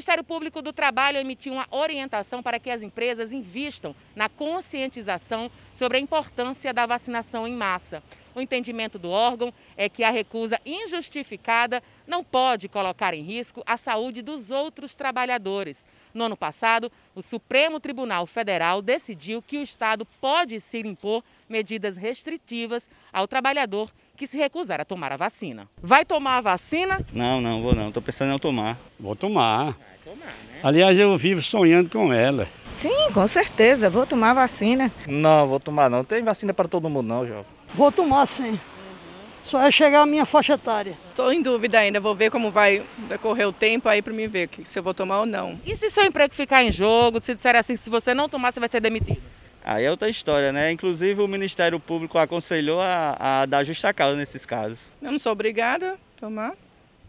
Ministério Público do Trabalho emitiu uma orientação para que as empresas invistam na conscientização sobre a importância da vacinação em massa. O entendimento do órgão é que a recusa injustificada não pode colocar em risco a saúde dos outros trabalhadores. No ano passado, o Supremo Tribunal Federal decidiu que o Estado pode se impor medidas restritivas ao trabalhador que se recusar a tomar a vacina. Vai tomar a vacina? Não, não, vou não. Estou pensando em não tomar. Vou tomar tomar, né? Aliás, eu vivo sonhando com ela. Sim, com certeza. Vou tomar vacina. Não, vou tomar não. Tem vacina para todo mundo não, João. Vou tomar sim. Só é chegar a minha faixa etária. Estou em dúvida ainda, vou ver como vai decorrer o tempo aí para me ver se eu vou tomar ou não. E se seu emprego ficar em jogo, se disser assim, se você não tomar, você vai ser demitido? Aí é outra história, né? Inclusive o Ministério Público aconselhou a, a dar justa causa nesses casos. Eu não sou obrigada a tomar.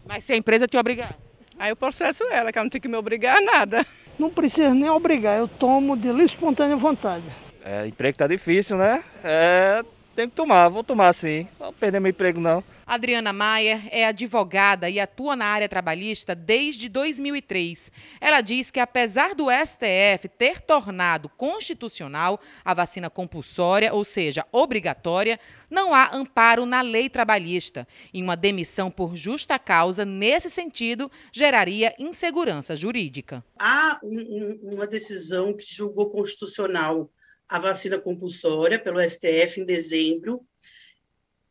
Mas se a empresa te obrigar? Aí eu processo ela, que ela não tem que me obrigar a nada. Não precisa nem obrigar, eu tomo de espontânea vontade. É, emprego tá difícil, né? É, tem que tomar, vou tomar sim. Não vou perder meu emprego, não. Adriana Maier é advogada e atua na área trabalhista desde 2003. Ela diz que, apesar do STF ter tornado constitucional a vacina compulsória, ou seja, obrigatória, não há amparo na lei trabalhista. E uma demissão por justa causa, nesse sentido, geraria insegurança jurídica. Há um, um, uma decisão que julgou constitucional a vacina compulsória pelo STF em dezembro.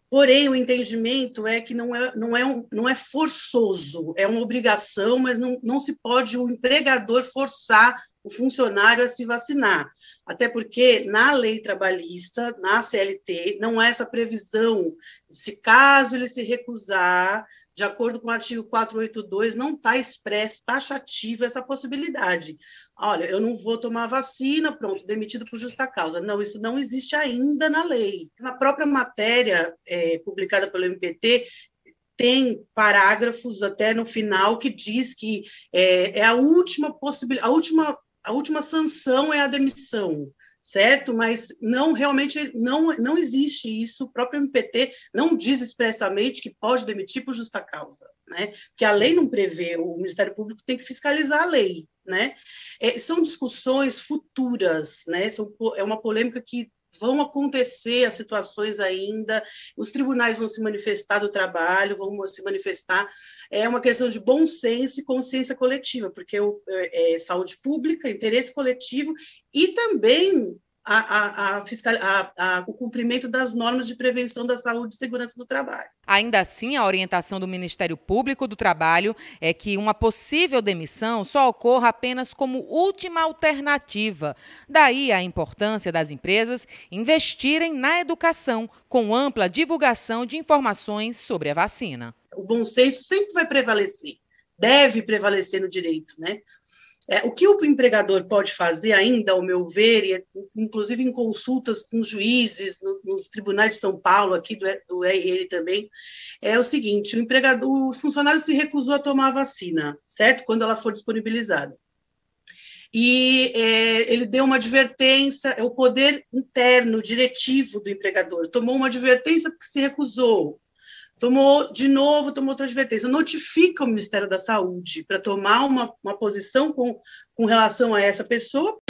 Porém, o entendimento é que não é, não é, um, não é forçoso, é uma obrigação, mas não, não se pode o empregador forçar o funcionário a se vacinar. Até porque na lei trabalhista, na CLT, não há é essa previsão se caso ele se recusar, de acordo com o artigo 482, não está expresso, taxativa tá essa possibilidade. Olha, eu não vou tomar vacina, pronto, demitido por justa causa. Não, isso não existe ainda na lei. Na própria matéria é, publicada pelo MPT, tem parágrafos até no final que diz que é, é a última possibilidade, a última a última sanção é a demissão, certo? Mas não realmente não, não existe isso. O próprio MPT não diz expressamente que pode demitir por justa causa, né? Porque a lei não prevê, o Ministério Público tem que fiscalizar a lei, né? É, são discussões futuras, né? São, é uma polêmica que vão acontecer as situações ainda, os tribunais vão se manifestar do trabalho, vão se manifestar. É uma questão de bom senso e consciência coletiva, porque é, é saúde pública, interesse coletivo e também a, a, fiscal, a, o cumprimento das normas de prevenção da saúde e segurança do trabalho. Ainda assim, a orientação do Ministério Público do Trabalho é que uma possível demissão só ocorra apenas como última alternativa. Daí a importância das empresas investirem na educação, com ampla divulgação de informações sobre a vacina. O bom senso sempre vai prevalecer, deve prevalecer no direito, né? É, o que o empregador pode fazer ainda, ao meu ver, e, é, inclusive em consultas com juízes, no, nos tribunais de São Paulo, aqui do, do RN também, é o seguinte: o empregador, o funcionário se recusou a tomar a vacina, certo? Quando ela for disponibilizada. E é, ele deu uma advertência, é o poder interno, diretivo do empregador, tomou uma advertência porque se recusou tomou de novo, tomou outra advertência, notifica o Ministério da Saúde para tomar uma, uma posição com, com relação a essa pessoa.